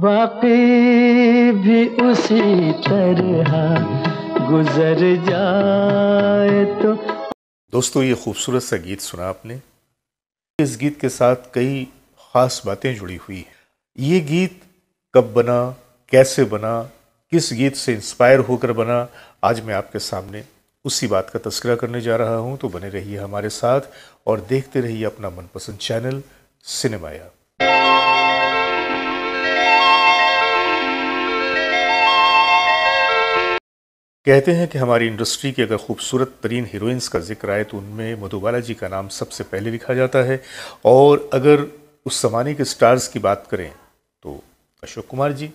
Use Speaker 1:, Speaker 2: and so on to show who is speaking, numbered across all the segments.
Speaker 1: बाकी भी उसी तरह गुजर जाए तो दोस्तों ये खूबसूरत सा गीत सुना आपने इस गीत के साथ कई ख़ास बातें जुड़ी हुई हैं ये गीत कब बना कैसे बना किस गीत से इंस्पायर होकर बना आज मैं आपके सामने उसी बात का तस्करा करने जा रहा हूं तो बने रहिए हमारे साथ और देखते रहिए अपना मनपसंद चैनल सिनेमाया कहते हैं कि हमारी इंडस्ट्री की अगर खूबसूरत तरीन हीरोइंस का जिक्र आए तो उनमें मधुबाला जी का नाम सबसे पहले लिखा जाता है और अगर उस ज़माने के स्टार्स की बात करें तो अशोक कुमार जी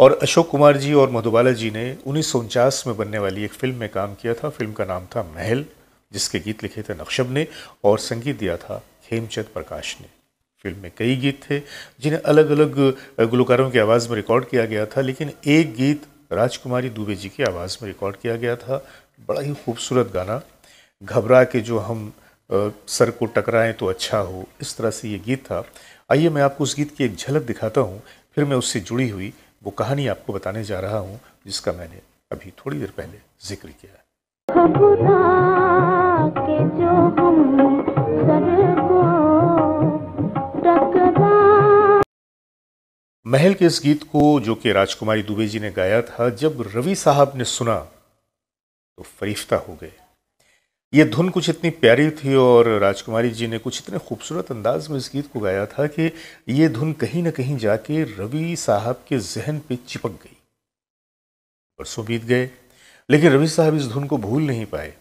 Speaker 1: और अशोक कुमार जी और मधुबाला जी ने उन्नीस में बनने वाली एक फ़िल्म में काम किया था फिल्म का नाम था महल जिसके गीत लिखे थे नक्शब ने और संगीत दिया था हेमचंद प्रकाश ने फिल्म में कई गीत थे जिन्हें अलग अलग गुलकारों की आवाज़ में रिकॉर्ड किया गया था लेकिन एक गीत राजकुमारी दुबे जी की आवाज़ में रिकॉर्ड किया गया था बड़ा ही खूबसूरत गाना घबरा के जो हम सर को टकराएं तो अच्छा हो इस तरह से ये गीत था आइए मैं आपको उस गीत की एक झलक दिखाता हूँ फिर मैं उससे जुड़ी हुई वो कहानी आपको बताने जा रहा हूँ जिसका मैंने अभी थोड़ी देर पहले जिक्र किया है महल के इस गीत को जो कि राजकुमारी दुबे जी ने गाया था जब रवि साहब ने सुना तो फरीफ्ता हो गए ये धुन कुछ इतनी प्यारी थी और राजकुमारी जी ने कुछ इतने खूबसूरत अंदाज में इस गीत को गाया था कि ये धुन कहीं ना कहीं जाके रवि साहब के जहन पे चिपक गई बरसों बीत गए लेकिन रवि साहब इस धुन को भूल नहीं पाए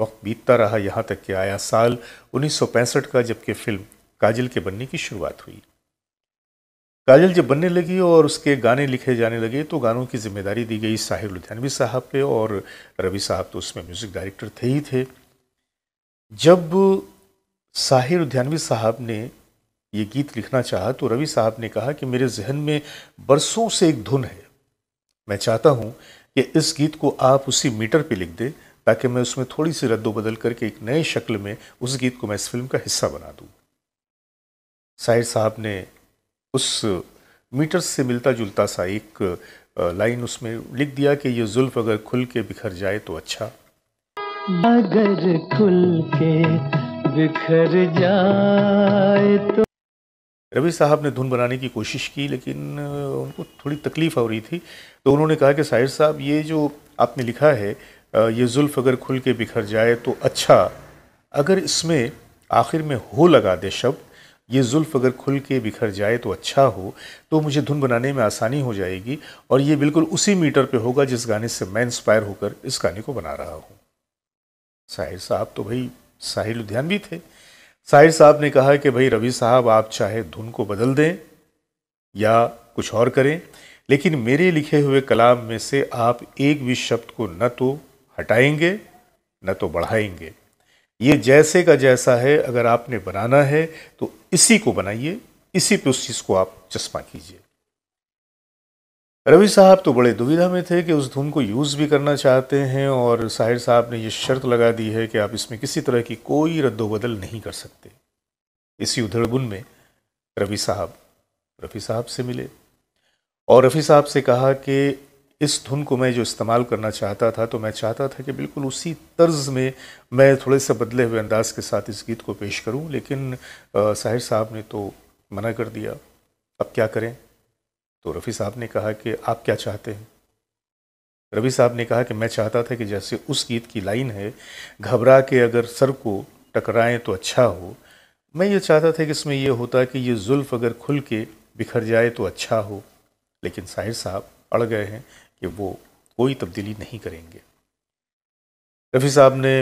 Speaker 1: वक्त बीतता रहा यहाँ तक कि आया साल 1965 का जबकि फिल्म काजल के बनने की शुरुआत हुई काजल जब बनने लगी और उसके गाने लिखे जाने लगे तो गानों की जिम्मेदारी दी गई साहिर लुधियानवी साहब पे और रवि साहब तो उसमें म्यूज़िक डायरेक्टर थे ही थे जब साहिर लुधियानवी साहब ने ये गीत लिखना चाहा तो रवि साहब ने कहा कि मेरे जहन में बरसों से एक धुन है मैं चाहता हूँ कि इस गीत को आप उसी मीटर पर लिख दें ताकि मैं उसमें थोड़ी सी रद्दो बदल करके एक नए शक्ल में उस गीत को मैं इस फिल्म का हिस्सा बना दूँ साहिर साहब ने उस मीटर से मिलता जुलता सा एक लाइन उसमें लिख दिया कि ये जुल्फ अगर खुल के बिखर जाए तो अच्छा अगर खुल के बिखर जाए तो रवि साहब ने धुन बनाने की कोशिश की लेकिन उनको थोड़ी तकलीफ हो रही थी तो उन्होंने कहा कि साहिर साहब ये जो आपने लिखा है ये जुल्फ अगर खुल के बिखर जाए तो अच्छा अगर इसमें आखिर में हो लगा दे शब्द ये जुल्फ़ अगर खुल के बिखर जाए तो अच्छा हो तो मुझे धुन बनाने में आसानी हो जाएगी और ये बिल्कुल उसी मीटर पे होगा जिस गाने से मैं इंस्पायर होकर इस गाने को बना रहा हूँ साहिर साहब तो भाई साहिर भी थे साहिर साहब ने कहा कि भाई रवि साहब आप चाहे धुन को बदल दें या कुछ और करें लेकिन मेरे लिखे हुए कलाम में से आप एक भी शब्द को न तो हटाएंगे न तो बढ़ाएंगे ये जैसे का जैसा है अगर आपने बनाना है तो इसी को बनाइए इसी पे उस चीज़ को आप चश्मा कीजिए रवि साहब तो बड़े दुविधा में थे कि उस धुन को यूज़ भी करना चाहते हैं और साहिर साहब ने ये शर्त लगा दी है कि आप इसमें किसी तरह की कोई रद्दोबदल नहीं कर सकते इसी उधड़बुन में रवि साहब रफ़ी साहब से मिले और रफ़ी साहब से कहा कि इस धुन को मैं जो इस्तेमाल करना चाहता था तो मैं चाहता था कि बिल्कुल उसी तर्ज में मैं थोड़े से बदले हुए अंदाज के साथ इस गीत को पेश करूं लेकिन साहिर साहब ने तो मना कर दिया अब क्या करें तो रफ़ी साहब ने कहा कि आप क्या चाहते हैं रवि साहब ने कहा कि मैं चाहता था कि जैसे उस गीत की लाइन है घबरा के अगर सर को टकराएं तो अच्छा हो मैं ये चाहता था कि इसमें यह होता कि ये जुल्फ़ अगर खुल के बिखर जाए तो अच्छा हो लेकिन साहिर साहब अड़ गए हैं कि वो कोई तब्दीली नहीं करेंगे रफ़ी साहब ने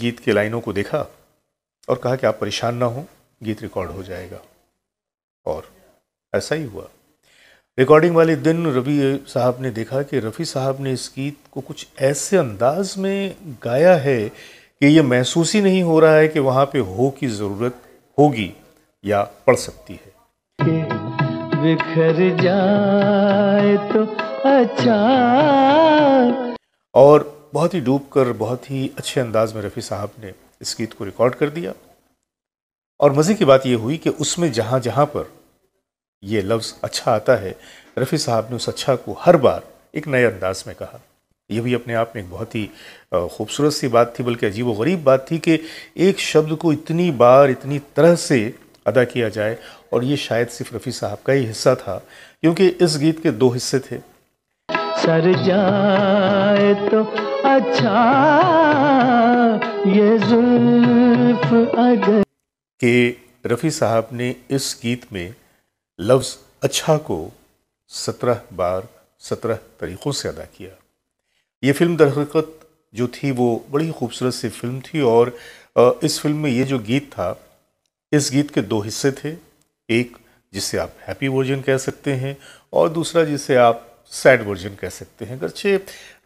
Speaker 1: गीत के लाइनों को देखा और कहा कि आप परेशान ना हो गीत रिकॉर्ड हो जाएगा और ऐसा ही हुआ रिकॉर्डिंग वाले दिन रवि साहब ने देखा कि रफ़ी साहब ने इस गीत को कुछ ऐसे अंदाज में गाया है कि ये महसूस ही नहीं हो रहा है कि वहाँ पे हो की ज़रूरत होगी या पड़ सकती है बिखर जाए तो अच्छा और बहुत ही डूब कर बहुत ही अच्छे अंदाज में रफ़ी साहब ने इस गीत को रिकॉर्ड कर दिया और मज़े की बात यह हुई कि उसमें जहाँ जहाँ पर ये लफ्ज़ अच्छा आता है रफ़ी साहब ने उस अच्छा को हर बार एक नए अंदाज में कहा यह भी अपने आप में एक बहुत ही खूबसूरत सी बात थी बल्कि अजीब गरीब बात थी कि एक शब्द को इतनी बार इतनी तरह से अदा किया जाए और ये शायद सिर्फ रफ़ी साहब का ही हिस्सा था क्योंकि इस गीत के दो हिस्से थे सर जाए तो अच्छा ये जुल्फ अगर के रफ़ी साहब ने इस गीत में लफ्ज़ अच्छा को सत्रह बार सत्रह तरीक़ों से अदा किया ये फ़िल्म दरहक़त जो थी वो बड़ी खूबसूरत सी फिल्म थी और इस फिल्म में ये जो गीत था इस गीत के दो हिस्से थे एक जिसे आप हैप्पी वर्जन कह सकते हैं और दूसरा जिसे आप सैड वर्जन कह सकते हैं अगरचे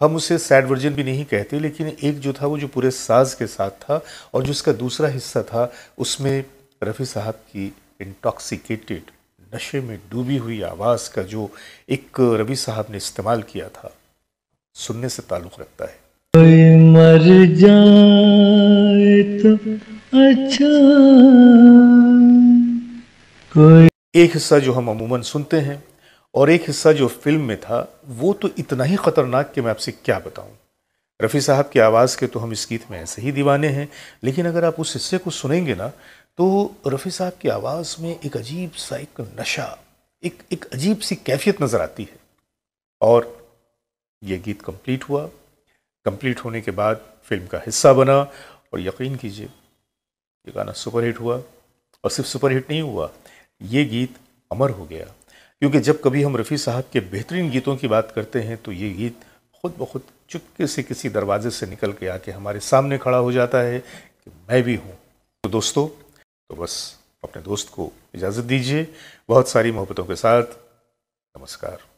Speaker 1: हम उसे सैड वर्जन भी नहीं कहते लेकिन एक जो था वो जो पूरे साज के साथ था और जो इसका दूसरा हिस्सा था उसमें रफ़ी साहब की इंटॉक्सिकेटेड नशे में डूबी हुई आवाज़ का जो एक रवि साहब ने इस्तेमाल किया था सुनने से ताल्लुक़ रखता है मर जाए तो अच्छा कोई एक हिस्सा जो हम अमूमन सुनते हैं और एक हिस्सा जो फिल्म में था वो तो इतना ही ख़तरनाक कि मैं आपसे क्या बताऊँ रफ़ी साहब की आवाज़ के तो हम इस गीत में ऐसे ही दीवाने हैं लेकिन अगर आप उस हिस्से को सुनेंगे ना तो रफ़ी साहब की आवाज़ में एक अजीब सा एक नशा एक एक अजीब सी कैफियत नज़र आती है और ये गीत कंप्लीट हुआ कंप्लीट होने के बाद फिल्म का हिस्सा बना और यकीन कीजिए ये गाना सुपरहिट हुआ और सिर्फ सुपरहिट नहीं हुआ ये गीत अमर हो गया क्योंकि जब कभी हम रफ़ी साहब के बेहतरीन गीतों की बात करते हैं तो ये गीत खुद ब खुद चुपके से किसी दरवाजे से निकल के आके हमारे सामने खड़ा हो जाता है कि मैं भी हूँ तो दोस्तों तो बस अपने दोस्त को इजाज़त दीजिए बहुत सारी मोहब्बतों के साथ नमस्कार